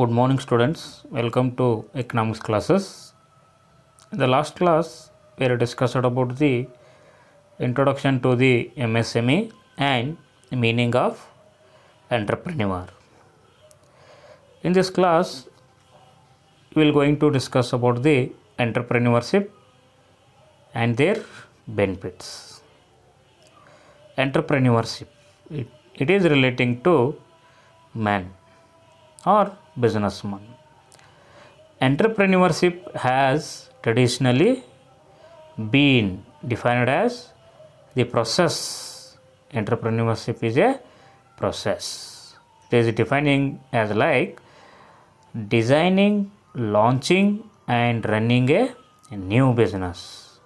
good morning students welcome to economics classes in the last class we had discussed about the introduction to the msme and meaning of entrepreneur in this class we will going to discuss about the entrepreneurship and their benefits entrepreneurship it, it is relating to man or businessman. Entrepreneurship has traditionally been defined as the process. Entrepreneurship is a process. It is defining as like designing, launching and running a new business.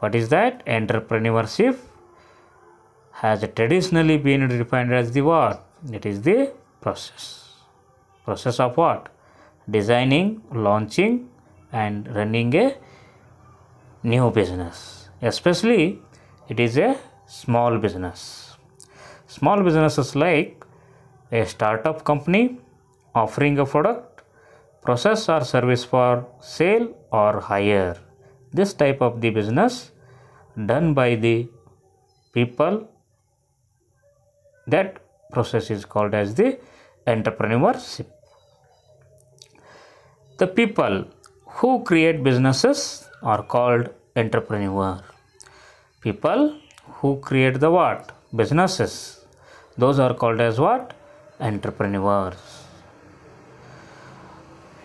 What is that? Entrepreneurship has traditionally been defined as the what? It is the process process of what designing launching and running a new business especially it is a small business small businesses like a startup company offering a product process or service for sale or hire this type of the business done by the people that process is called as the entrepreneurship the people who create businesses are called entrepreneur. People who create the what? Businesses. Those are called as what? Entrepreneurs.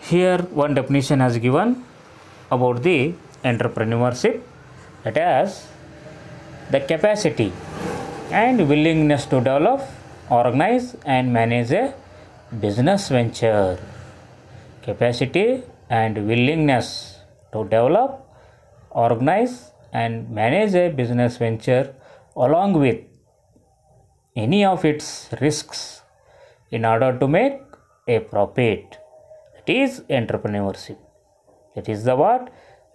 Here one definition has given about the entrepreneurship. That is the capacity and willingness to develop, organize and manage a business venture capacity and willingness to develop, organize, and manage a business venture along with any of its risks in order to make a profit. It is entrepreneurship. It is the what?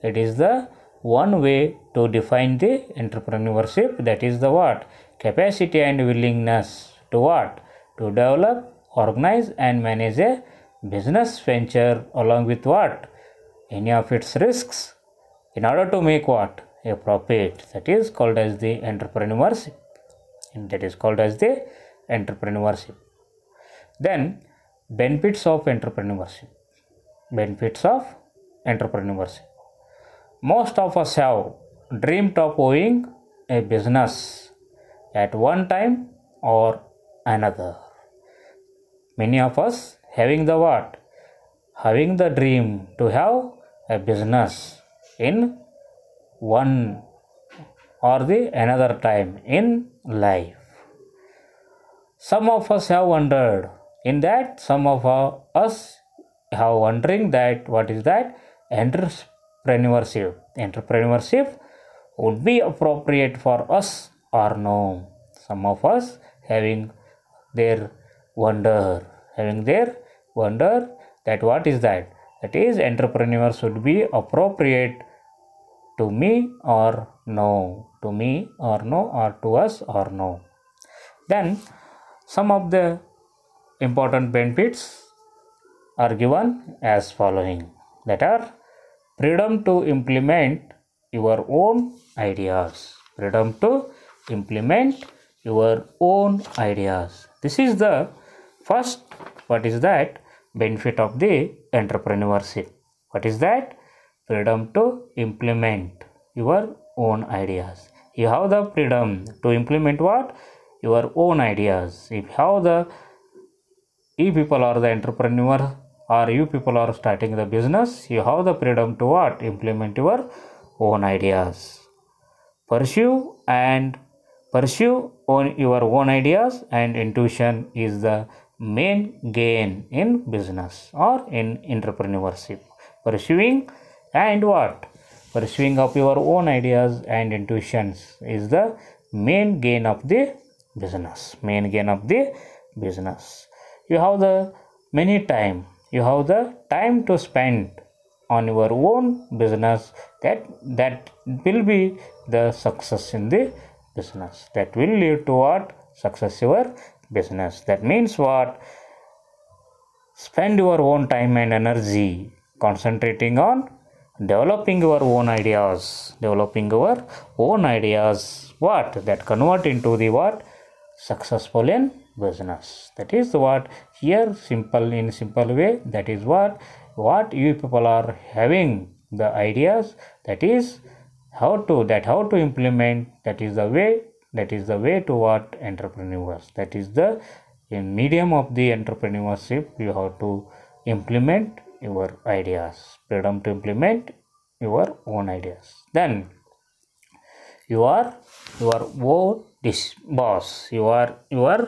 It is the one way to define the entrepreneurship that is the what? Capacity and willingness to what? To develop, organize and manage a business venture along with what? Any of its risks in order to make what? A profit that is called as the entrepreneurship and that is called as the entrepreneurship. Then benefits of entrepreneurship. Benefits of entrepreneurship. Most of us have dreamed of owning a business at one time or another. Many of us having the what having the dream to have a business in one or the another time in life some of us have wondered in that some of us have wondering that what is that entrepreneurship entrepreneurship would be appropriate for us or no some of us having their wonder having their wonder that what is that that is entrepreneur should be appropriate to me or no to me or no or to us or no then some of the important benefits are given as following that are freedom to implement your own ideas freedom to implement your own ideas this is the first what is that? Benefit of the entrepreneurship. What is that? Freedom to implement your own ideas. You have the freedom to implement what? Your own ideas. If how the you people are the entrepreneur or you people are starting the business, you have the freedom to what? Implement your own ideas. Pursue and pursue on your own ideas and intuition is the main gain in business or in entrepreneurship. Pursuing and what? Pursuing of your own ideas and intuitions is the main gain of the business. Main gain of the business. You have the many time. You have the time to spend on your own business that that will be the success in the business that will lead to what success your business. That means what? Spend your own time and energy concentrating on developing your own ideas. Developing your own ideas. What? That convert into the what? Successful in business. That is what here simple in simple way. That is what what you people are having the ideas. That is how to that how to implement. That is the way that is the way toward entrepreneurs that is the medium of the entrepreneurship you have to implement your ideas freedom to implement your own ideas then you are your own this boss you are your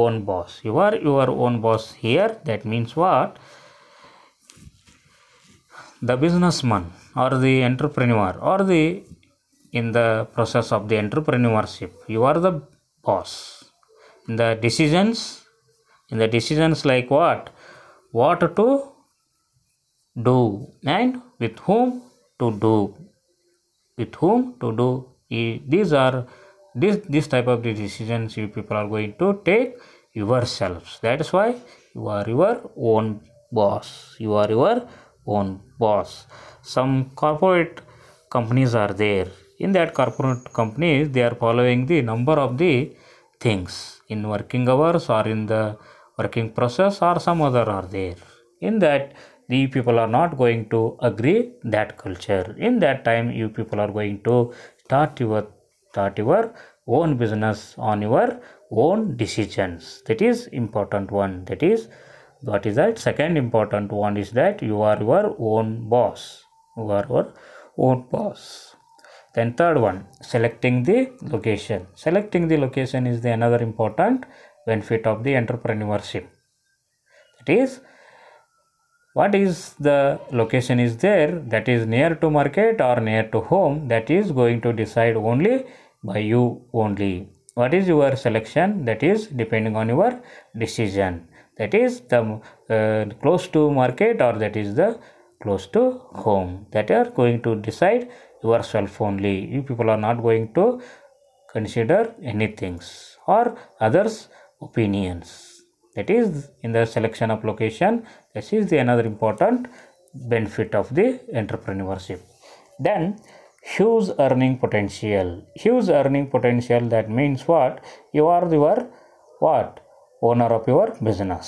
own boss you are your own boss here that means what the businessman or the entrepreneur or the in the process of the entrepreneurship you are the boss in the decisions in the decisions like what what to do and with whom to do with whom to do these are this this type of decisions you people are going to take yourselves that is why you are your own boss you are your own boss some corporate companies are there in that corporate companies they are following the number of the things in working hours or in the working process or some other are there in that the people are not going to agree that culture in that time you people are going to start your start your own business on your own decisions that is important one that is what is that second important one is that you are your own boss you are your own boss then third one selecting the location selecting the location is the another important benefit of the entrepreneurship that is what is the location is there that is near to market or near to home that is going to decide only by you only what is your selection that is depending on your decision that is the uh, close to market or that is the close to home that are going to decide yourself only you people are not going to consider anything or others opinions that is in the selection of location this is the another important benefit of the entrepreneurship then huge earning potential huge earning potential that means what you are your what owner of your business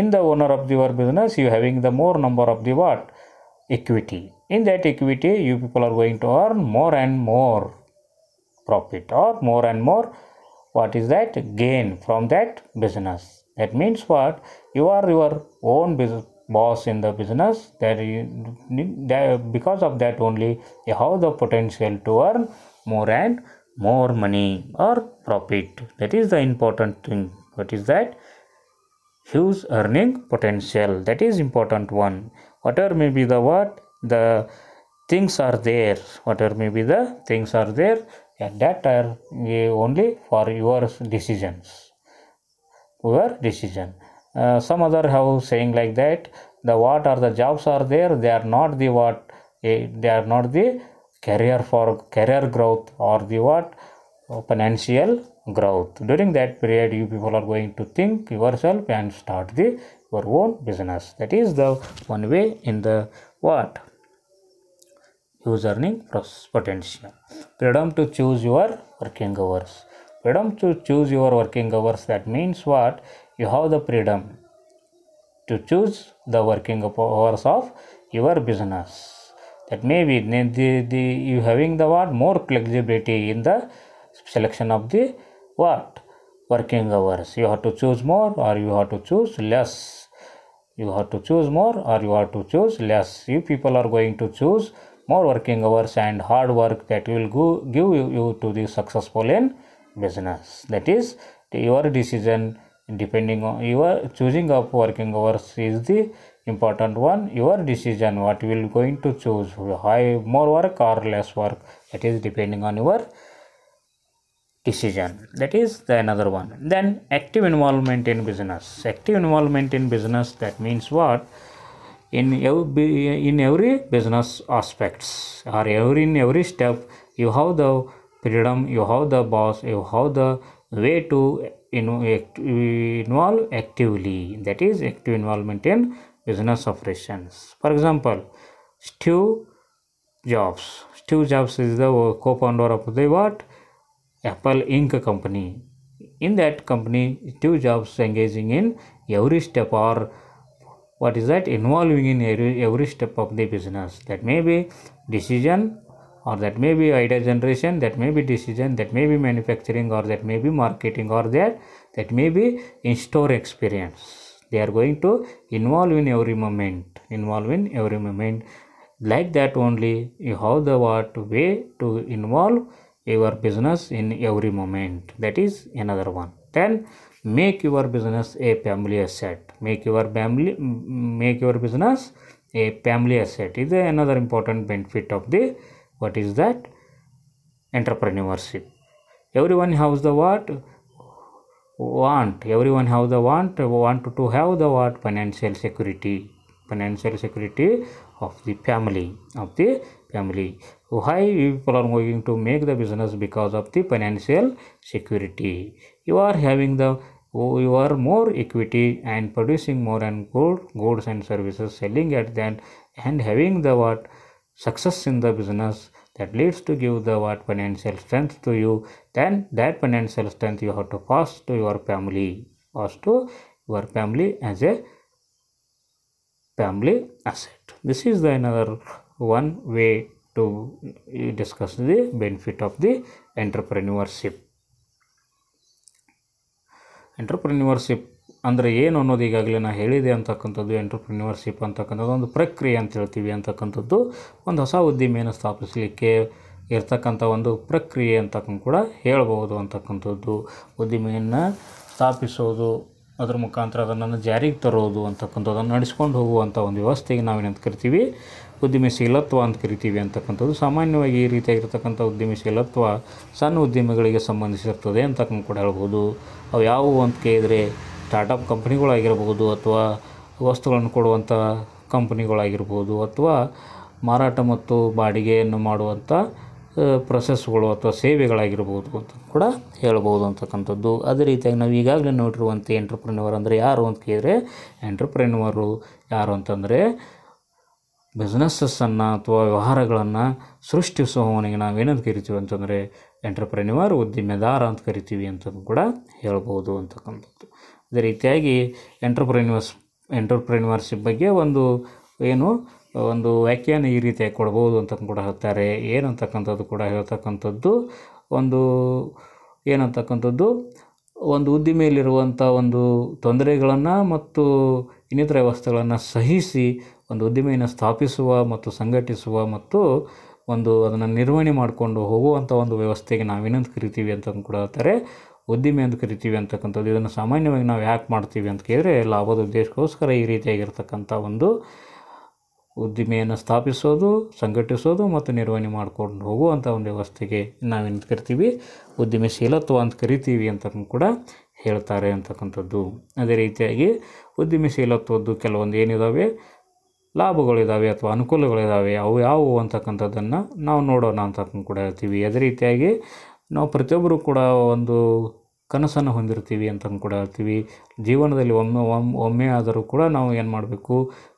in the owner of your business you having the more number of the what equity. In that equity, you people are going to earn more and more profit or more and more what is that gain from that business. That means what you are your own business boss in the business that you, that because of that only you have the potential to earn more and more money or profit that is the important thing what is that huge earning potential that is important one whatever may be the what the things are there whatever may be the things are there and that are only for your decisions your decision uh, some other have saying like that the what are the jobs are there they are not the what eh, they are not the career for career growth or the what uh, financial growth during that period you people are going to think yourself and start the your own business that is the one way in the what use earning potential freedom to choose your working hours freedom to choose your working hours that means what you have the freedom to choose the working hours of your business that may be the, the you having the what more flexibility in the selection of the what working hours you have to choose more or you have to choose less you have to choose more or you have to choose less you people are going to choose more working hours and hard work that will go, give you, you to be successful in business that is your decision depending on your choosing of working hours is the important one your decision what will going to choose high more work or less work that is depending on your decision that is the another one then active involvement in business active involvement in business that means what in every in every business aspects or every in every step you have the freedom you have the boss you have the way to involve actively that is active involvement in business operations for example steve jobs steve jobs is the co-founder of the what Apple Inc. company. In that company, two Jobs engaging in every step or what is that involving in every, every step of the business. That may be decision or that may be idea generation, that may be decision, that may be manufacturing or that may be marketing or that that may be in-store experience. They are going to involve in every moment, involve in every moment like that only you have the what way to involve your business in every moment that is another one then make your business a family asset make your family make your business a family asset is another important benefit of the what is that entrepreneurship everyone has the what want everyone have the want want to have the what financial security financial security of the family of the family. Why people are going to make the business because of the financial security. You are having the oh, you are more equity and producing more and good goods and services selling at that and having the what success in the business that leads to give the what financial strength to you then that financial strength you have to pass to your family pass to your family as a family asset this is the another one way to discuss the benefit of the entrepreneurship. ಎಂಟ್ರಪ್ರೆನ್ಯೂರ್ಶಿಪ್ ಅಂದರೆ ಏನು ಅನ್ನೋದು ಈಗಾಗಲೇ ನಾನು ಹೇಳಿದೆ ಅಂತಕ್ಕಂಥದ್ದು ಎಂಟ್ರಪ್ರಿನ್ಯೂರ್ಶಿಪ್ ಅಂತಕ್ಕಂಥದ್ದು ಒಂದು ಪ್ರಕ್ರಿಯೆ ಅಂತ ಹೇಳ್ತೀವಿ ಅಂತಕ್ಕಂಥದ್ದು ಒಂದು ಹೊಸ ಉದ್ದಿಮೆಯನ್ನು ಸ್ಥಾಪಿಸಲಿಕ್ಕೆ ಇರ್ತಕ್ಕಂಥ ಒಂದು ಪ್ರಕ್ರಿಯೆ ಅಂತಕ್ಕಂಥ ಕೂಡ ಹೇಳ್ಬೋದು ಅಂತಕ್ಕಂಥದ್ದು ಉದ್ದಿಮೆಯನ್ನು ಸ್ಥಾಪಿಸೋದು ಅದರ ಮುಖಾಂತರ ಅದನ್ನು ಜಾರಿಗೆ ತರೋದು ಅಂತಕ್ಕಂಥದ್ದನ್ನು ನಡೆಸ್ಕೊಂಡು ಹೋಗುವಂಥ ಒಂದು ವ್ಯವಸ್ಥೆಗೆ ನಾವೇನಂತ ಕರಿತೀವಿ ಉದ್ಯಮಶೀಲತ್ವ ಅಂತ ಕರಿತೀವಿ ಅಂತಕ್ಕಂಥದ್ದು ಸಾಮಾನ್ಯವಾಗಿ ಈ ರೀತಿಯಾಗಿರ್ತಕ್ಕಂಥ ಉದ್ಯಮಶೀಲತ್ವ ಸಣ್ಣ ಉದ್ಯಮಿಗಳಿಗೆ ಸಂಬಂಧಿಸಿರ್ತದೆ ಅಂತಕ್ಕಂಥ ಕೂಡ ಹೇಳ್ಬೋದು ಅವು ಯಾವುವು ಅಂತ ಕೇಳಿದರೆ ಸ್ಟಾರ್ಟಪ್ ಕಂಪ್ನಿಗಳಾಗಿರ್ಬೋದು ಅಥವಾ ವಸ್ತುಗಳನ್ನು ಕೊಡುವಂಥ ಕಂಪ್ನಿಗಳಾಗಿರ್ಬೋದು ಅಥವಾ ಮಾರಾಟ ಮತ್ತು ಬಾಡಿಗೆಯನ್ನು ಮಾಡುವಂಥ ಪ್ರೊಸೆಸ್ಗಳು ಅಥವಾ ಸೇವೆಗಳಾಗಿರ್ಬೋದು ಅಂತ ಕೂಡ ಹೇಳ್ಬೋದು ಅಂತಕ್ಕಂಥದ್ದು ಅದೇ ರೀತಿಯಾಗಿ ನಾವು ಈಗಾಗಲೇ ನೋಡಿರುವಂಥ ಎಂಟ್ರಪ್ರಿನ್ಯೂವರ್ ಅಂದರೆ ಯಾರು ಅಂತ ಕೇಳಿದರೆ ಎಂಟ್ರಪ್ರಿನ್ಯೂವರು ಯಾರು ಅಂತಂದರೆ ಬಿಸ್ನೆಸ್ಸಸ್ಸನ್ನು ಅಥವಾ ವ್ಯವಹಾರಗಳನ್ನು ಸೃಷ್ಟಿಸುವವನಿಗೆ ನಾವೇನಂತ ಕರಿತೀವಿ ಅಂತಂದರೆ ಎಂಟರ್ಪ್ರೆನ್ಯೂವರ್ ಉದ್ದಿಮೆದಾರ ಅಂತ ಕರಿತೀವಿ ಅಂತಂದು ಕೂಡ ಹೇಳ್ಬೋದು ಅಂತಕ್ಕಂಥದ್ದು ಅದೇ ರೀತಿಯಾಗಿ ಎಂಟ್ರಪ್ರೆನ್ಯೂರ್ಸ್ ಎಂಟ್ರಪ್ರೆನ್ಯೂರ್ಶಿಪ್ ಬಗ್ಗೆ ಒಂದು ಏನು ಒಂದು ವ್ಯಾಖ್ಯಾನ ಈ ರೀತಿಯಾಗಿ ಕೊಡ್ಬೋದು ಅಂತ ಕೂಡ ಹೇಳ್ತಾರೆ ಏನಂತಕ್ಕಂಥದ್ದು ಕೂಡ ಹೇಳ್ತಕ್ಕಂಥದ್ದು ಒಂದು ಏನಂತಕ್ಕಂಥದ್ದು ಒಂದು ಉದ್ದಿಮೆಯಲ್ಲಿರುವಂಥ ಒಂದು ತೊಂದರೆಗಳನ್ನು ಮತ್ತು ಇನ್ನಿತರ ವ್ಯವಸ್ಥೆಗಳನ್ನು ಸಹಿಸಿ ಒಂದು ಉದ್ದಿಮೆಯನ್ನು ಸ್ಥಾಪಿಸುವ ಮತ್ತು ಸಂಘಟಿಸುವ ಮತ್ತು ಒಂದು ಅದನ್ನು ನಿರ್ವಹಣೆ ಮಾಡಿಕೊಂಡು ಹೋಗುವಂಥ ಒಂದು ವ್ಯವಸ್ಥೆಗೆ ನಾವು ನಾವೇನಂತ ಕರಿತೀವಿ ಅಂತ ಕೂಡ ಹೇಳ್ತಾರೆ ಉದ್ದಿಮೆ ಅಂತ ಕರಿತೀವಿ ಅಂತಕ್ಕಂಥದ್ದು ಇದನ್ನು ಸಾಮಾನ್ಯವಾಗಿ ನಾವು ಯಾಕೆ ಮಾಡ್ತೀವಿ ಅಂತ ಕೇಳಿದರೆ ಲಾಭದ ಉದ್ದೇಶಕ್ಕೋಸ್ಕರ ಈ ರೀತಿಯಾಗಿರ್ತಕ್ಕಂಥ ಒಂದು ಉದ್ದಿಮೆಯನ್ನು ಸ್ಥಾಪಿಸೋದು ಸಂಘಟಿಸೋದು ಮತ್ತು ನಿರ್ವಹಣೆ ಮಾಡ್ಕೊಂಡು ಹೋಗುವಂಥ ಒಂದು ವ್ಯವಸ್ಥೆಗೆ ನಾವೇನು ಕರಿತೀವಿ ಉದ್ದಿಮೆಶೀಲತ್ವ ಅಂತ ಕರಿತೀವಿ ಅಂತ ಕೂಡ ಹೇಳ್ತಾರೆ ಅಂತಕ್ಕಂಥದ್ದು ಅದೇ ರೀತಿಯಾಗಿ ಉದ್ಯಮಶೀಲತ್ವದ್ದು ಕೆಲವೊಂದು ಏನಿದ್ದಾವೆ ಲಾಭಗಳಿದ್ದಾವೆ ಅಥವಾ ಅನುಕೂಲಗಳಿದ್ದಾವೆ ಅವು ಯಾವುವು ಅಂತಕ್ಕಂಥದ್ದನ್ನು ನಾವು ನೋಡೋಣ ಅಂತಕ್ಕಂಥ ಕೂಡ ಹೇಳ್ತೀವಿ ಅದೇ ರೀತಿಯಾಗಿ ನಾವು ಪ್ರತಿಯೊಬ್ಬರು ಕೂಡ ಒಂದು ಕನಸನ್ನು ಹೊಂದಿರ್ತೀವಿ ಅಂತ ಕೂಡ ಹೇಳ್ತೀವಿ ಜೀವನದಲ್ಲಿ ಒಮ್ಮೆ ಒಮ್ಮೆ ಆದರೂ ಕೂಡ ನಾವು ಏನು ಮಾಡಬೇಕು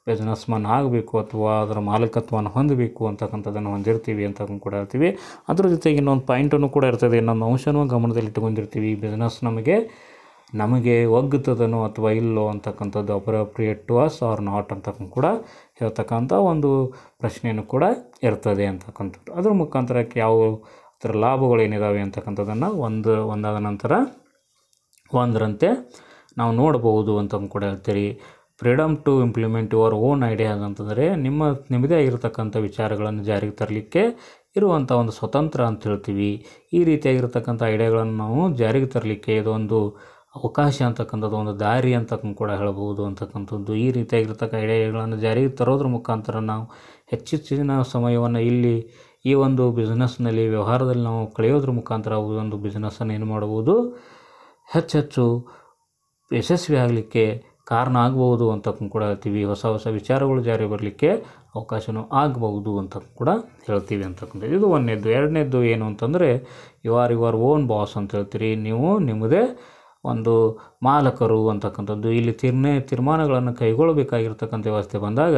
ಬಿಸ್ನೆಸ್ಮನ್ ಆಗಬೇಕು ಅಥವಾ ಅದರ ಮಾಲೀಕತ್ವವನ್ನು ಹೊಂದಬೇಕು ಅಂತಕ್ಕಂಥದ್ದನ್ನು ಹೊಂದಿರ್ತೀವಿ ಅಂತ ಕೂಡ ಹೇಳ್ತೀವಿ ಅದ್ರ ಜೊತೆಗೆ ಇನ್ನೊಂದು ಪಾಯಿಂಟನ್ನು ಕೂಡ ಇರ್ತದೆ ಇನ್ನೊಂದು ಅಂಶನೂ ಗಮನದಲ್ಲಿ ಬಿಸ್ನೆಸ್ ನಮಗೆ ನಮಗೆ ಒಗ್ಗುತ್ತದನೋ ಅಥವಾ ಇಲ್ಲೋ ಅಂತಕ್ಕಂಥದ್ದು appropriate to us or not ಅಂತಕ್ಕಂಥ ಕೂಡ ಹೇಳ್ತಕ್ಕಂಥ ಒಂದು ಪ್ರಶ್ನೆಯನ್ನು ಕೂಡ ಇರ್ತದೆ ಅಂತಕ್ಕಂಥದ್ದು ಅದ್ರ ಮುಖಾಂತರ ಯಾವ ಅದರ ಲಾಭಗಳೇನಿದ್ದಾವೆ ಅಂತಕ್ಕಂಥದ್ದನ್ನು ಒಂದು ಒಂದಾದ ನಂತರ ಒಂದರಂತೆ ನಾವು ನೋಡಬಹುದು ಅಂತ ಕೂಡ ಹೇಳ್ತೀರಿ freedom to implement your own idea ಅಂತಂದರೆ ನಿಮ್ಮ ನಿಮ್ಮದೇ ಆಗಿರತಕ್ಕಂಥ ವಿಚಾರಗಳನ್ನು ಜಾರಿಗೆ ತರಲಿಕ್ಕೆ ಇರುವಂಥ ಒಂದು ಸ್ವತಂತ್ರ ಅಂತ ಹೇಳ್ತೀವಿ ಈ ರೀತಿಯಾಗಿರ್ತಕ್ಕಂಥ ಐಡಿಯಾಗಳನ್ನು ನಾವು ಜಾರಿಗೆ ತರಲಿಕ್ಕೆ ಇದೊಂದು ಅವಕಾಶ ಅಂತಕ್ಕಂಥದ್ದು ಒಂದು ದಾರಿ ಅಂತಕ್ಕಂಥ ಕೂಡ ಹೇಳ್ಬೋದು ಅಂತಕ್ಕಂಥದ್ದು ಈ ರೀತಿಯಾಗಿರ್ತಕ್ಕ ಐಡಿಯಾಗಳನ್ನು ಜಾರಿಗೆ ತರೋದ್ರ ಮುಖಾಂತರ ನಾವು ಹೆಚ್ಚೆಚ್ಚಿನ ಸಮಯವನ್ನು ಇಲ್ಲಿ ಈ ಒಂದು ಬಿಸ್ನೆಸ್ನಲ್ಲಿ ವ್ಯವಹಾರದಲ್ಲಿ ನಾವು ಕಳೆಯೋದ್ರ ಮುಖಾಂತರ ಒಂದು ಬಿಸ್ನೆಸ್ಸನ್ನು ಏನು ಮಾಡ್ಬೋದು ಹೆಚ್ಚೆಚ್ಚು ಯಶಸ್ವಿ ಆಗಲಿಕ್ಕೆ ಕಾರಣ ಆಗ್ಬೋದು ಅಂತ ಕೂಡ ಹೇಳ್ತೀವಿ ಹೊಸ ಹೊಸ ವಿಚಾರಗಳು ಜಾರಿ ಬರಲಿಕ್ಕೆ ಅವಕಾಶವೂ ಆಗಬಹುದು ಅಂತ ಕೂಡ ಹೇಳ್ತೀವಿ ಅಂತಕ್ಕಂಥದ್ದು ಇದು ಒಂದನೇದ್ದು ಎರಡನೇದ್ದು ಏನು ಅಂತಂದರೆ you are your own boss ಅಂತ ಹೇಳ್ತೀರಿ ನೀವು ನಿಮ್ಮದೇ ಒಂದು ಮಾಲಕರು ಅಂತಕ್ಕಂಥದ್ದು ಇಲ್ಲಿ ತೀರ್ಮಾನ ತೀರ್ಮಾನಗಳನ್ನು ಕೈಗೊಳ್ಳಬೇಕಾಗಿರ್ತಕ್ಕಂಥ ವ್ಯವಸ್ಥೆ ಬಂದಾಗ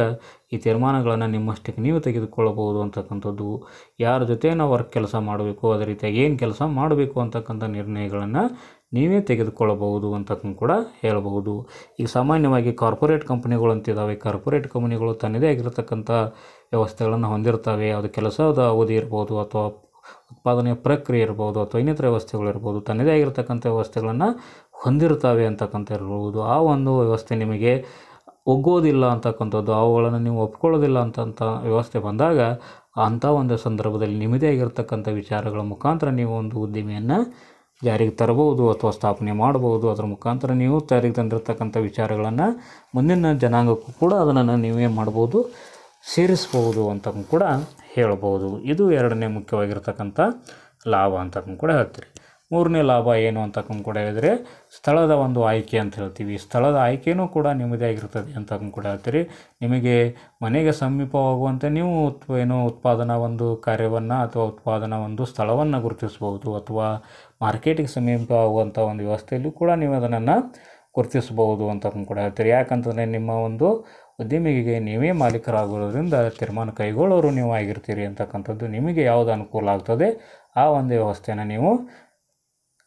ಈ ತೀರ್ಮಾನಗಳನ್ನು ನಿಮ್ಮಷ್ಟಕ್ಕೆ ನೀವು ತೆಗೆದುಕೊಳ್ಳಬಹುದು ಅಂತಕ್ಕಂಥದ್ದು ಯಾರ ಜೊತೆ ನಾವು ವರ್ಕ್ ಕೆಲಸ ಮಾಡಬೇಕು ಅದೇ ರೀತಿಯಾಗಿ ಏನು ಕೆಲಸ ಮಾಡಬೇಕು ಅಂತಕ್ಕಂಥ ನಿರ್ಣಯಗಳನ್ನು ನೀವೇ ತೆಗೆದುಕೊಳ್ಳಬಹುದು ಅಂತಕ್ಕೂ ಕೂಡ ಹೇಳಬಹುದು ಈಗ ಸಾಮಾನ್ಯವಾಗಿ ಕಾರ್ಪೊರೇಟ್ ಕಂಪ್ನಿಗಳು ಅಂತಿದ್ದಾವೆ ಕಾರ್ಪೊರೇಟ್ ಕಂಪ್ನಿಗಳು ತನ್ನದೇ ಆಗಿರತಕ್ಕಂಥ ವ್ಯವಸ್ಥೆಗಳನ್ನು ಹೊಂದಿರ್ತವೆ ಅದು ಕೆಲಸದ ಅವಧಿ ಇರ್ಬೋದು ಅಥವಾ ಉತ್ಪಾದನೆಯ ಪ್ರಕ್ರಿಯೆ ಇರ್ಬೋದು ಅಥವಾ ಇನ್ನಿತರ ವ್ಯವಸ್ಥೆಗಳಿರ್ಬೋದು ತನ್ನದೇ ಆಗಿರತಕ್ಕಂಥ ವ್ಯವಸ್ಥೆಗಳನ್ನು ಹೊಂದಿರ್ತಾವೆ ಅಂತಕ್ಕಂಥ ಇರ್ಬೋದು ಆ ಒಂದು ವ್ಯವಸ್ಥೆ ನಿಮಗೆ ಒಗ್ಗೋದಿಲ್ಲ ಅಂತಕ್ಕಂಥದ್ದು ಅವುಗಳನ್ನು ನೀವು ಒಪ್ಕೊಳ್ಳೋದಿಲ್ಲ ಅಂತಂಥ ವ್ಯವಸ್ಥೆ ಬಂದಾಗ ಅಂಥ ಒಂದು ಸಂದರ್ಭದಲ್ಲಿ ನಿಮ್ಮದೇ ಆಗಿರತಕ್ಕಂಥ ವಿಚಾರಗಳ ಮುಖಾಂತರ ನೀವು ಒಂದು ಉದ್ದಿಮೆಯನ್ನು ಜಾರಿಗೆ ತರಬಹುದು ಅಥವಾ ಸ್ಥಾಪನೆ ಮಾಡ್ಬೋದು ಅದರ ಮುಖಾಂತರ ನೀವು ಜಾರಿಗೆ ತಂದಿರತಕ್ಕಂಥ ವಿಚಾರಗಳನ್ನು ಮುಂದಿನ ಜನಾಂಗಕ್ಕೂ ಕೂಡ ಅದನ್ನು ನೀವೇ ಮಾಡ್ಬೋದು ಸೇರಿಸ್ಬೋದು ಅಂತ ಕೂಡ ಹೇಳ್ಬೋದು ಇದು ಎರಡನೇ ಮುಖ್ಯವಾಗಿರ್ತಕ್ಕಂಥ ಲಾಭ ಅಂತಕ್ಕಂಥ ಕೂಡ ಹೇಳ್ತೀರಿ ಮೂರನೇ ಲಾಭ ಏನು ಅಂತಕ್ಕಂಥ ಕೂಡ ಹೇಳಿದರೆ ಸ್ಥಳದ ಒಂದು ಆಯ್ಕೆ ಅಂತ ಹೇಳ್ತೀವಿ ಸ್ಥಳದ ಆಯ್ಕೆಯೂ ಕೂಡ ನಿಮ್ಮದೇ ಆಗಿರ್ತದೆ ಅಂತಕ್ಕಂಥ ಕೂಡ ಹೇಳ್ತೀರಿ ನಿಮಗೆ ಮನೆಗೆ ಸಮೀಪವಾಗುವಂತೆ ನೀವು ಏನು ಏನೋ ಉತ್ಪಾದನಾ ಒಂದು ಕಾರ್ಯವನ್ನು ಅಥವಾ ಉತ್ಪಾದನಾ ಒಂದು ಸ್ಥಳವನ್ನು ಗುರುತಿಸಬಹುದು ಅಥವಾ ಮಾರ್ಕೆಟಿಗೆ ಸಮೀಪವಾಗುವಂಥ ಒಂದು ವ್ಯವಸ್ಥೆಯಲ್ಲೂ ಕೂಡ ನೀವು ಅದನ್ನು ಗುರುತಿಸ್ಬೋದು ಅಂತಕ್ಕಂಥ ಕೂಡ ಹೇಳ್ತೀರಿ ಯಾಕಂತಂದರೆ ನಿಮ್ಮ ಒಂದು ಉದ್ಯಮಿಗೆ ನೀವೇ ಮಾಲೀಕರಾಗಿರೋದ್ರಿಂದ ತೀರ್ಮಾನ ಕೈಗೊಳ್ಳೋರು ನೀವು ಆಗಿರ್ತೀರಿ ಅಂತಕ್ಕಂಥದ್ದು ನಿಮಗೆ ಯಾವುದು ಅನುಕೂಲ ಆಗ್ತದೆ ಆ ಒಂದು ವ್ಯವಸ್ಥೆನ ನೀವು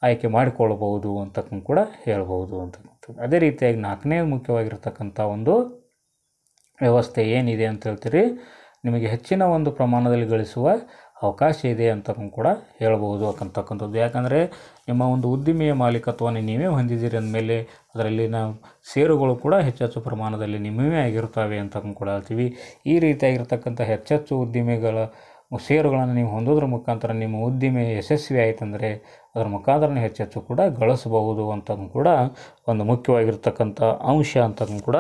ಆಯ್ಕೆ ಮಾಡಿಕೊಳ್ಳಬಹುದು ಅಂತಕ್ಕೂ ಕೂಡ ಹೇಳ್ಬೋದು ಅಂತಕ್ಕಂಥದ್ದು ಅದೇ ರೀತಿಯಾಗಿ ನಾಲ್ಕನೇ ಮುಖ್ಯವಾಗಿರ್ತಕ್ಕಂಥ ಒಂದು ವ್ಯವಸ್ಥೆ ಏನಿದೆ ಅಂತ ಹೇಳ್ತೀರಿ ನಿಮಗೆ ಹೆಚ್ಚಿನ ಒಂದು ಪ್ರಮಾಣದಲ್ಲಿ ಗಳಿಸುವ ಅವಕಾಶ ಇದೆ ಅಂತಕ್ಕೂ ಕೂಡ ಹೇಳ್ಬೋದು ಅಂತಕ್ಕಂಥದ್ದು ಯಾಕಂದರೆ ನಿಮ್ಮ ಒಂದು ಉದ್ದಿಮೆಯ ಮಾಲೀಕತ್ವವನ್ನು ನೀವೇ ಹೊಂದಿದ್ದೀರಿ ಅಂದಮೇಲೆ ಅದರಲ್ಲಿನ ಷೇರುಗಳು ಕೂಡ ಹೆಚ್ಚೆಚ್ಚು ಪ್ರಮಾಣದಲ್ಲಿ ನಿಮ್ಮವೇ ಆಗಿರ್ತವೆ ಅಂತ ಕೂಡ ಹೇಳ್ತೀವಿ ಈ ರೀತಿಯಾಗಿರ್ತಕ್ಕಂಥ ಹೆಚ್ಚೆಚ್ಚು ಉದ್ದಿಮೆಗಳ ಷೇರುಗಳನ್ನು ನೀವು ಹೊಂದೋದ್ರ ಮುಖಾಂತರ ನಿಮ್ಮ ಉದ್ದಿಮೆ ಯಶಸ್ವಿ ಆಯಿತಂದರೆ ಅದರ ಮುಖಾಂತರ ಹೆಚ್ಚೆಚ್ಚು ಕೂಡ ಗಳಿಸಬಹುದು ಅಂತ ಕೂಡ ಒಂದು ಮುಖ್ಯವಾಗಿರ್ತಕ್ಕಂಥ ಅಂಶ ಅಂತ ಕೂಡ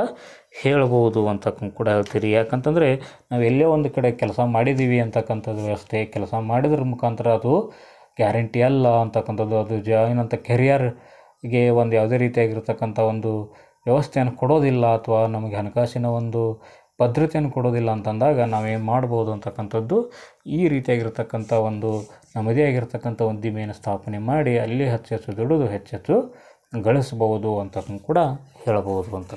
ಹೇಳಬಹುದು ಅಂತ ಕೂಡ ಹೇಳ್ತೀರಿ ಯಾಕಂತಂದರೆ ನಾವು ಎಲ್ಲೇ ಒಂದು ಕಡೆ ಕೆಲಸ ಮಾಡಿದ್ದೀವಿ ಅಂತಕ್ಕಂಥದ್ದು ವ್ಯವಸ್ಥೆ ಕೆಲಸ ಮಾಡಿದ್ರ ಮುಖಾಂತರ ಅದು ಗ್ಯಾರಂಟಿ ಅಲ್ಲ ಅಂತಕ್ಕಂಥದ್ದು ಅದು ಜಾಯಿನ್ ಅಂತ ಕೆರಿಯರ್ಗೆ ಒಂದು ಯಾವುದೇ ರೀತಿಯಾಗಿರ್ತಕ್ಕಂಥ ಒಂದು ವ್ಯವಸ್ಥೆಯನ್ನು ಕೊಡೋದಿಲ್ಲ ಅಥವಾ ನಮಗೆ ಹಣಕಾಸಿನ ಒಂದು ಭದ್ರತೆಯನ್ನು ಕೊಡೋದಿಲ್ಲ ಅಂತಂದಾಗ ನಾವೇನು ಮಾಡ್ಬೋದು ಅಂತಕ್ಕಂಥದ್ದು ಈ ರೀತಿಯಾಗಿರ್ತಕ್ಕಂಥ ಒಂದು ನಮ್ಮದೇ ಆಗಿರ್ತಕ್ಕಂಥ ಒಂದು ದಿಮೆಯನ್ನು ಸ್ಥಾಪನೆ ಮಾಡಿ ಅಲ್ಲಿ ಹೆಚ್ಚು ದುಡಿದು ಹೆಚ್ಚೆಚ್ಚು ಗಳಿಸ್ಬೋದು ಅಂತ ಕೂಡ ಹೇಳಬಹುದು ಅಂತ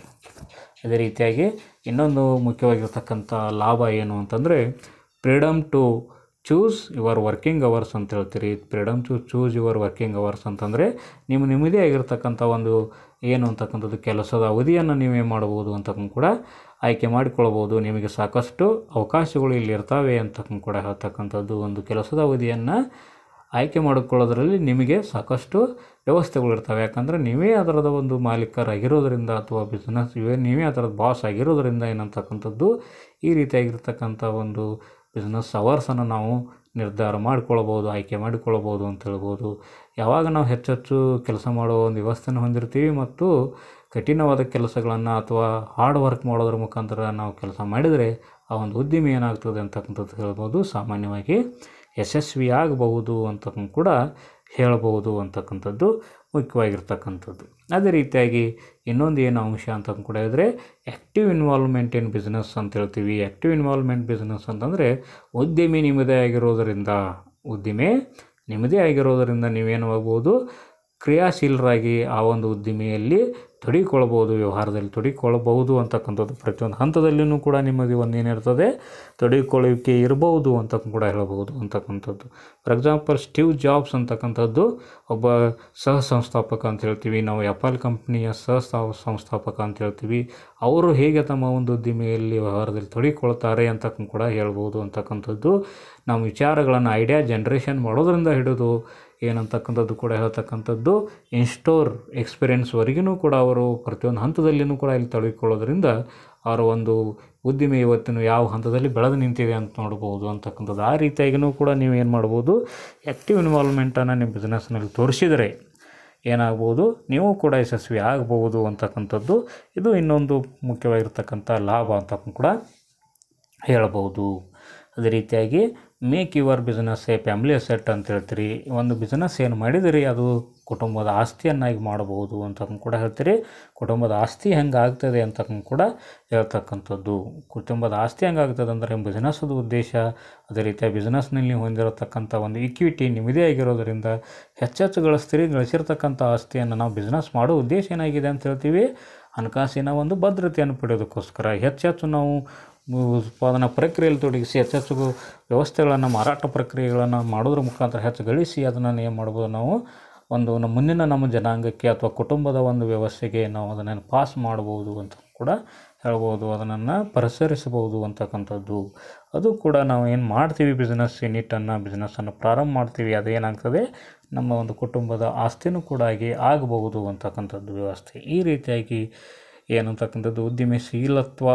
ಅದೇ ರೀತಿಯಾಗಿ ಇನ್ನೊಂದು ಮುಖ್ಯವಾಗಿರ್ತಕ್ಕಂಥ ಲಾಭ ಏನು ಅಂತಂದರೆ freedom to choose your working hours ಅಂತ ಹೇಳ್ತೀರಿ freedom to choose your working hours ಅಂತಂದರೆ ನಿಮ್ಮ ನಿಮ್ಮದೇ ಆಗಿರ್ತಕ್ಕಂಥ ಒಂದು ಏನು ಅಂತಕ್ಕಂಥದ್ದು ಕೆಲಸದ ಅವಧಿಯನ್ನು ನೀವೇ ಮಾಡ್ಬೋದು ಅಂತಕ್ಕೂ ಕೂಡ ಆಯ್ಕೆ ಮಾಡಿಕೊಳ್ಬೋದು ನಿಮಗೆ ಸಾಕಷ್ಟು ಅವಕಾಶಗಳು ಇಲ್ಲಿ ಇರ್ತವೆ ಅಂತಕ್ಕೂ ಕೂಡ ಹೇಳ್ತಕ್ಕಂಥದ್ದು ಒಂದು ಕೆಲಸದ ಅವಧಿಯನ್ನು ಆಯ್ಕೆ ಮಾಡಿಕೊಳ್ಳೋದ್ರಲ್ಲಿ ನಿಮಗೆ ಸಾಕಷ್ಟು ವ್ಯವಸ್ಥೆಗಳು ಇರ್ತವೆ ಯಾಕಂದರೆ ನೀವೇ ಅದರದ ಒಂದು ಮಾಲೀಕರಾಗಿರೋದ್ರಿಂದ ಅಥವಾ ಬಿಸ್ನೆಸ್ ಇವೇ ನೀವೇ ಅದರದ ಬಾಸ್ ಆಗಿರೋದ್ರಿಂದ ಏನಂತಕ್ಕಂಥದ್ದು ಈ ರೀತಿಯಾಗಿರ್ತಕ್ಕಂಥ ಒಂದು ಬಿಸ್ನೆಸ್ ಸವರ್ಸನ್ನು ನಾವು ನಿರ್ಧಾರ ಮಾಡಿಕೊಳ್ಬೋದು ಆಯ್ಕೆ ಮಾಡಿಕೊಳ್ಬೋದು ಅಂತ ಹೇಳ್ಬೋದು ಯಾವಾಗ ನಾವು ಹೆಚ್ಚೆಚ್ಚು ಕೆಲಸ ಮಾಡೋ ಒಂದು ವ್ಯವಸ್ಥೆನ ಹೊಂದಿರ್ತೀವಿ ಮತ್ತು ಕಠಿಣವಾದ ಕೆಲಸಗಳನ್ನು ಅಥವಾ ಹಾರ್ಡ್ ವರ್ಕ್ ಮಾಡೋದ್ರ ಮುಖಾಂತರ ನಾವು ಕೆಲಸ ಮಾಡಿದರೆ ಆ ಒಂದು ಉದ್ದಿಮೆ ಏನಾಗ್ತದೆ ಅಂತಕ್ಕಂಥದ್ದು ಹೇಳ್ಬೋದು ಸಾಮಾನ್ಯವಾಗಿ ಯಶಸ್ವಿ ಆಗಬಹುದು ಅಂತ ಕೂಡ ಹೇಳಬಹುದು ಅಂತಕ್ಕಂಥದ್ದು ಮುಖ್ಯವಾಗಿರ್ತಕ್ಕಂಥದ್ದು ಅದೇ ರೀತಿಯಾಗಿ ಇನ್ನೊಂದು ಏನು ಅಂಶ ಅಂತಂದು ಕೂಡ ಇದ್ದರೆ ಆ್ಯಕ್ಟಿವ್ ಇನ್ವಾಲ್ವ್ಮೆಂಟ್ ಇನ್ ಬಿಸ್ನೆಸ್ ಅಂತ ಹೇಳ್ತೀವಿ ಆ್ಯಕ್ಟಿವ್ ಇನ್ವಾಲ್ವ್ಮೆಂಟ್ ಬಿಸ್ನೆಸ್ ಅಂತಂದರೆ ಉದ್ಯಮಿ ನಿಮ್ಮದೇ ಆಗಿರೋದರಿಂದ ಉದ್ದಿಮೆ ನಿಮ್ಮದೇ ಆಗಿರೋದರಿಂದ ನೀವೇನು ಆಗ್ಬೋದು ಕ್ರಿಯಾಶೀಲರಾಗಿ ಆ ಒಂದು ಉದ್ದಿಮೆಯಲ್ಲಿ ತೊಡಿಕೊಳ್ಳಬಹುದು ವ್ಯವಹಾರದಲ್ಲಿ ತೊಡಿಕೊಳ್ಳಬಹುದು ಅಂತಕ್ಕಂಥದ್ದು ಪ್ರತಿಯೊಂದು ಹಂತದಲ್ಲಿಯೂ ಕೂಡ ನಿಮ್ಮದು ಒಂದು ಏನಿರ್ತದೆ ತೊಡಿಕೊಳ್ಳುವಿಕೆ ಇರಬಹುದು ಅಂತ ಕೂಡ ಹೇಳಬಹುದು ಅಂತಕ್ಕಂಥದ್ದು ಫಾರ್ ಎಕ್ಸಾಂಪಲ್ ಸ್ಟೀವ್ ಜಾಬ್ಸ್ ಅಂತಕ್ಕಂಥದ್ದು ಒಬ್ಬ ಸಹ ಸಂಸ್ಥಾಪಕ ಅಂತ ಹೇಳ್ತೀವಿ ನಾವು ಎಪಲ್ ಕಂಪ್ನಿಯ ಸಹ ಸಂಸ್ಥಾಪಕ ಅಂತ ಹೇಳ್ತೀವಿ ಅವರು ಹೇಗೆ ತಮ್ಮ ಒಂದು ಉದ್ದಿಮೆಯಲ್ಲಿ ವ್ಯವಹಾರದಲ್ಲಿ ತೊಡಿಕೊಳ್ತಾರೆ ಅಂತ ಕೂಡ ಹೇಳ್ಬೋದು ಅಂತಕ್ಕಂಥದ್ದು ನಮ್ಮ ವಿಚಾರಗಳನ್ನು ಐಡಿಯಾ ಜನ್ರೇಷನ್ ಮಾಡೋದರಿಂದ ಹಿಡಿದು ಏನಂತಕ್ಕಂಥದ್ದು ಕೂಡ ಹೇಳ್ತಕ್ಕಂಥದ್ದು ಇನ್ಸ್ಟೋರ್ ಎಕ್ಸ್ಪೀರಿಯೆನ್ಸ್ವರೆಗೂ ಕೂಡ ಅವರು ಪ್ರತಿಯೊಂದು ಹಂತದಲ್ಲಿಯೂ ಕೂಡ ಇಲ್ಲಿ ತೊಡಗಿಕೊಳ್ಳೋದ್ರಿಂದ ಅವರ ಒಂದು ಉದ್ದಿಮೆ ಇವತ್ತಿನ ಯಾವ ಹಂತದಲ್ಲಿ ಬೆಳೆದು ನಿಂತಿದೆ ಅಂತ ನೋಡ್ಬೋದು ಅಂತಕ್ಕಂಥದ್ದು ಆ ರೀತಿಯಾಗಿಯೂ ಕೂಡ ನೀವು ಏನು ಮಾಡ್ಬೋದು ಆ್ಯಕ್ಟಿವ್ ಇನ್ವಾಲ್ವ್ಮೆಂಟನ್ನು ನಿಮ್ಮ ಬಿಸ್ನೆಸ್ನಲ್ಲಿ ತೋರಿಸಿದರೆ ಏನಾಗ್ಬೋದು ನೀವು ಕೂಡ ಯಶಸ್ವಿ ಆಗ್ಬೋದು ಅಂತಕ್ಕಂಥದ್ದು ಇದು ಇನ್ನೊಂದು ಮುಖ್ಯವಾಗಿರ್ತಕ್ಕಂಥ ಲಾಭ ಅಂತ ಕೂಡ ಹೇಳ್ಬೋದು ಅದೇ ರೀತಿಯಾಗಿ make your business a family asset ಅಂತ ಹೇಳ್ತೀರಿ ಒಂದು ಬಿಸ್ನೆಸ್ ಏನು ಮಾಡಿದಿರಿ ಅದು ಕುಟುಂಬದ ಆಸ್ತಿಯನ್ನಾಗಿ ಮಾಡಬಹುದು ಅಂತಕ್ಕಂಥ ಕೂಡ ಹೇಳ್ತೀರಿ ಕುಟುಂಬದ ಆಸ್ತಿ ಹೆಂಗೆ ಆಗ್ತದೆ ಅಂತಕ್ಕಂಥ ಕೂಡ ಹೇಳ್ತಕ್ಕಂಥದ್ದು ಕುಟುಂಬದ ಆಸ್ತಿ ಆಗ್ತದೆ ಅಂದರೆ ಬಿಸ್ನೆಸ್ದ ಉದ್ದೇಶ ಅದೇ ರೀತಿಯ ಬಿಸ್ನೆಸ್ನಲ್ಲಿ ಹೊಂದಿರತಕ್ಕಂಥ ಒಂದು ಇಕ್ವಿಟಿ ನಿಮ್ಮದೇ ಆಗಿರೋದರಿಂದ ಹೆಚ್ಚೆಚ್ಚು ಗಳಿಸ್ತೀರಿ ಗಳಿಸಿರ್ತಕ್ಕಂಥ ಆಸ್ತಿಯನ್ನು ನಾವು ಬಿಸ್ನೆಸ್ ಮಾಡೋ ಉದ್ದೇಶ ಏನಾಗಿದೆ ಅಂತ ಹೇಳ್ತೀವಿ ಹಣಕಾಸಿನ ಒಂದು ಭದ್ರತೆಯನ್ನು ಪಡೆಯೋದಕ್ಕೋಸ್ಕರ ಹೆಚ್ಚೆಚ್ಚು ನಾವು ಉತ್ಪಾದನಾ ಪ್ರಕ್ರಿಯೆಯಲ್ಲಿ ತೊಡಗಿಸಿ ಹೆಚ್ಚೆಚ್ಚು ವ್ಯವಸ್ಥೆಗಳನ್ನು ಮಾರಾಟ ಪ್ರಕ್ರಿಯೆಗಳನ್ನು ಮಾಡೋದ್ರ ಮುಖಾಂತರ ಹೆಚ್ಚು ಗಳಿಸಿ ಅದನ್ನು ಏನು ಮಾಡ್ಬೋದು ನಾವು ಒಂದು ನಮ್ಮ ಮುಂದಿನ ನಮ್ಮ ಜನಾಂಗಕ್ಕೆ ಅಥವಾ ಕುಟುಂಬದ ಒಂದು ವ್ಯವಸ್ಥೆಗೆ ನಾವು ಅದನ್ನು ಪಾಸ್ ಮಾಡ್ಬೋದು ಅಂತ ಕೂಡ ಹೇಳ್ಬೋದು ಅದನ್ನು ಪರಿಸರಿಸ್ಬೋದು ಅಂತಕ್ಕಂಥದ್ದು ಅದು ಕೂಡ ನಾವು ಏನು ಮಾಡ್ತೀವಿ ಬಿಸ್ನೆಸ್ ಯೂನಿಟನ್ನು ಬಿಸ್ನೆಸ್ಸನ್ನು ಪ್ರಾರಂಭ ಮಾಡ್ತೀವಿ ಅದೇನಾಗ್ತದೆ ನಮ್ಮ ಒಂದು ಕುಟುಂಬದ ಆಸ್ತಿನೂ ಕೂಡ ಆಗಿ ಆಗಬಹುದು ಅಂತಕ್ಕಂಥದ್ದು ವ್ಯವಸ್ಥೆ ಈ ರೀತಿಯಾಗಿ ಏನಂತಕ್ಕಂಥದ್ದು ಉದ್ಯಮಶೀಲತ್ವ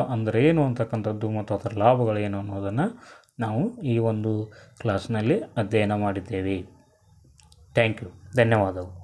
ಏನು ಅಂತಕ್ಕಂಥದ್ದು ಮತ್ತು ಅದರ ಲಾಭಗಳೇನು ಅನ್ನೋದನ್ನು ನಾವು ಈ ಒಂದು ಕ್ಲಾಸ್ನಲ್ಲಿ ಅಧ್ಯಯನ ಮಾಡಿದ್ದೇವೆ ಥ್ಯಾಂಕ್ ಯು ಧನ್ಯವಾದಗಳು